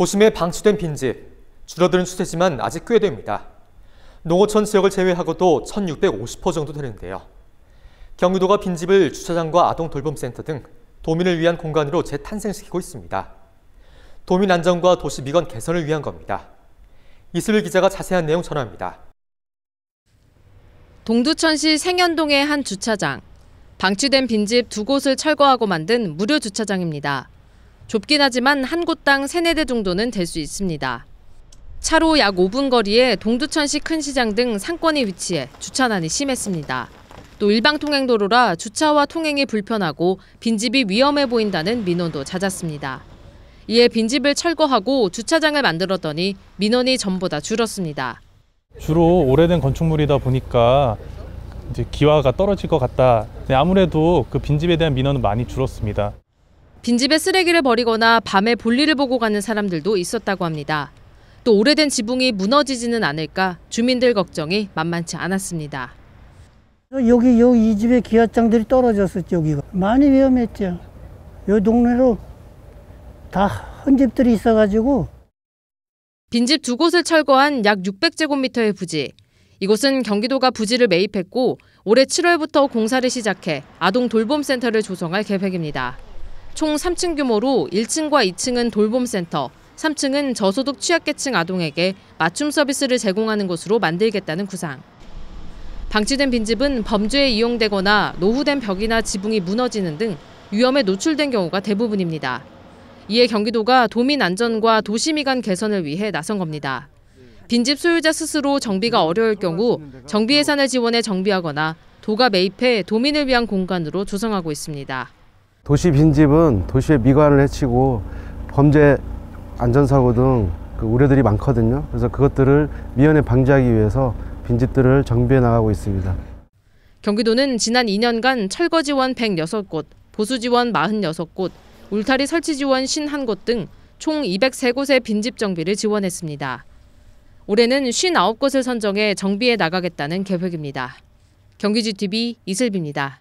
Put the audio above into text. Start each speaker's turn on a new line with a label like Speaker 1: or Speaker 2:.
Speaker 1: 도심에 방치된 빈집, 줄어드는 추세지만 아직 꽤 됩니다. 농어촌 지역을 제외하고도 1,650호 정도 되는데요. 경기도가 빈집을 주차장과 아동 돌봄센터 등 도민을 위한 공간으로 재탄생시키고 있습니다. 도민 안전과 도시 미건 개선을 위한 겁니다. 이슬 기자가 자세한 내용 전합니다.
Speaker 2: 동두천시 생현동의 한 주차장. 방치된 빈집 두 곳을 철거하고 만든 무료 주차장입니다. 좁긴 하지만 한 곳당 3, 4대 정도는 될 수 있습니다. 차로 약 5분 거리에 동두천시 큰 시장 등 상권이 위치해 주차난이 심했습니다. 또 일방 통행도로라 주차와 통행이 불편하고 빈집이 위험해 보인다는 민원도 잦았습니다. 이에 빈집을 철거하고 주차장을 만들었더니 민원이 전보다 줄었습니다.
Speaker 1: 주로 오래된 건축물이다 보니까 기화가 떨어질 것 같다. 네, 아무래도 그 빈집에 대한 민원은 많이 줄었습니다.
Speaker 2: 빈집에 쓰레기를 버리거나 밤에 볼일을 보고 가는 사람들도 있었다고 합니다. 또 오래된 지붕이 무너지지는 않을까 주민들 걱정이 만만치 않았습니다.
Speaker 3: 여기 여기 이 집에 기아장들이 떨어졌었죠 여기가 많이 위험했죠. 요 동네로 다 헌집들이 있어가지고
Speaker 2: 빈집 두 곳을 철거한 약 600제곱미터의 부지. 이곳은 경기도가 부지를 매입했고 올해 7월부터 공사를 시작해 아동 돌봄 센터를 조성할 계획입니다. 총 3층 규모로 1층과 2층은 돌봄센터, 3층은 저소득 취약계층 아동에게 맞춤 서비스를 제공하는 곳으로 만들겠다는 구상. 방치된 빈집은 범죄에 이용되거나 노후된 벽이나 지붕이 무너지는 등 위험에 노출된 경우가 대부분입니다. 이에 경기도가 도민 안전과 도시미관 개선을 위해 나선 겁니다. 빈집 소유자 스스로 정비가 어려울 경우 정비 예산을 지원해 정비하거나 도가 매입해 도민을 위한 공간으로 조성하고 있습니다.
Speaker 4: 도시 빈집은 도시의 미관을 해치고 범죄 안전사고 등 그 우려들이 많거든요. 그래서 그것들을 미연에 방지하기 위해서 빈집들을 정비해 나가고 있습니다.
Speaker 2: 경기도는 지난 2년간 철거 지원 106곳, 보수 지원 46곳, 울타리 설치 지원 51곳 등 총 203곳의 빈집 정비를 지원했습니다. 올해는 59곳을 선정해 정비해 나가겠다는 계획입니다. 경기지TV 이슬비입니다.